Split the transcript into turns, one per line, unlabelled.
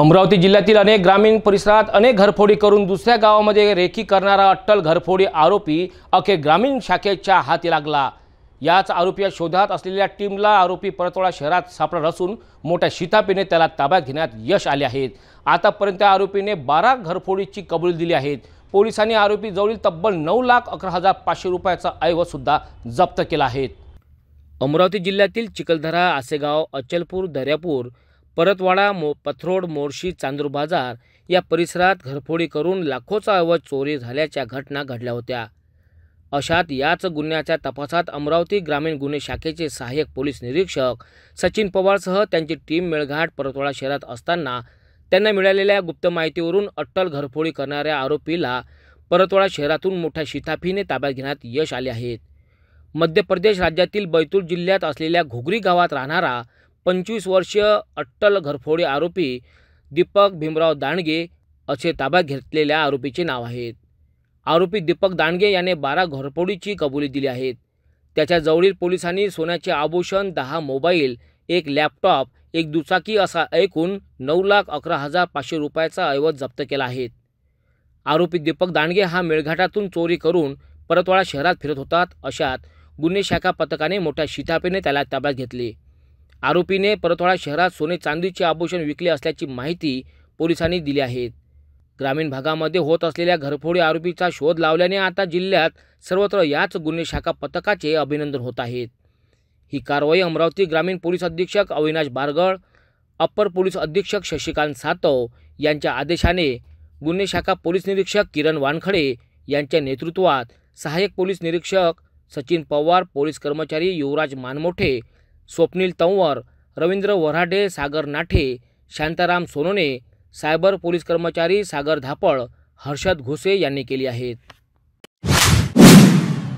अमरावती जिल्ह्यातील अनेक ग्रामीण परिसरात अनेक घरफोडी करून दुसऱ्या गावामध्ये रेखी करणारा अट्टल घरफोडी आरोपी अखेर ग्रामीण शाखेच्या हाती लागला याच आरोपीच्या शोधात असलेल्या टीमला आरोपी परतोळा शहरात सापडत असून मोठ्या शितापीने त्याला ताब्यात घेण्यात यश आले आहेत आतापर्यंत आरोपीने बारा घरफोडीची कबुली दिली आहेत पोलिसांनी आरोपीजवळील तब्बल नऊ लाख अकरा हजार पाचशे रुपयाचा ऐवजसुद्धा जप्त केला आहे अमरावती जिल्ह्यातील चिखलदरा आसेगाव अचलपूर दर्यापूर परतवाडा मो पथरोड मोर्शी चांदूर बाजार या परिसरात घरफोडी करून लाखोचा अवज चोरी झाल्याच्या घटना घडल्या होत्या अशात याच गुन्ह्याच्या तपासात अमरावती ग्रामीण गुन्हे शाखेचे सहाय्यक पोलीस निरीक्षक सचिन पवारसह त्यांची टीम मेळघाट परतवाडा शहरात असताना त्यांना मिळालेल्या गुप्त माहितीवरून अट्टल घरफोडी करणाऱ्या आरोपीला परतवाडा शहरातून मोठ्या शिताफीने ताब्यात घेण्यात यश आले आहेत मध्य प्रदेश राज्यातील बैतूल जिल्ह्यात असलेल्या घुगरी गावात राहणारा पंचवीस वर्षीय अट्टल घरफोडी आरोपी दीपक भीमराव दांडगे असे ताब्यात घेतलेल्या आरोपीचे नाव आहेत आरोपी दीपक दांडगे याने बारा घरफोडीची कबुली दिली आहेत त्याच्याजवळील पोलिसांनी सोन्याचे आभूषण दहा मोबाईल एक लॅपटॉप एक दुचाकी असा ऐकून नऊ लाख अकरा हजार पाचशे रुपयाचा ऐवज जप्त केला आहे आरोपी दीपक दांडगे हा मेळघाटातून चोरी करून परतवाडा शहरात फिरत होतात अशात गुन्हे शाखा पथकाने मोठ्या शिताफीने त्याला ताब्यात घेतले आरोपीने परतवाडा शहरात सोने चांदीचे आभूषण विकले असल्याची माहिती पोलिसांनी दिली आहे ग्रामीण भागामध्ये होत असलेल्या घरफोडी आरोपीचा शोध लावल्याने आता जिल्ह्यात सर्वत्र याच गुन्हे शाखा पथकाचे अभिनंदन होत आहेत ही कारवाई अमरावती ग्रामीण पोलीस अधीक्षक अविनाश बारगळ अप्पर पोलीस अधीक्षक शशिकांत सातव यांच्या आदेशाने गुन्हे शाखा पोलीस निरीक्षक किरण वानखडे यांच्या नेतृत्वात सहाय्यक पोलीस निरीक्षक सचिन पवार पोलीस कर्मचारी युवराज मानमोठे स्वप्नील तंवर रवींद्र वराडे सागर नाठे शांताराम सोनोने सायबर पोलीस कर्मचारी सागर धापळ हर्षद घोसे यांनी केली आहेत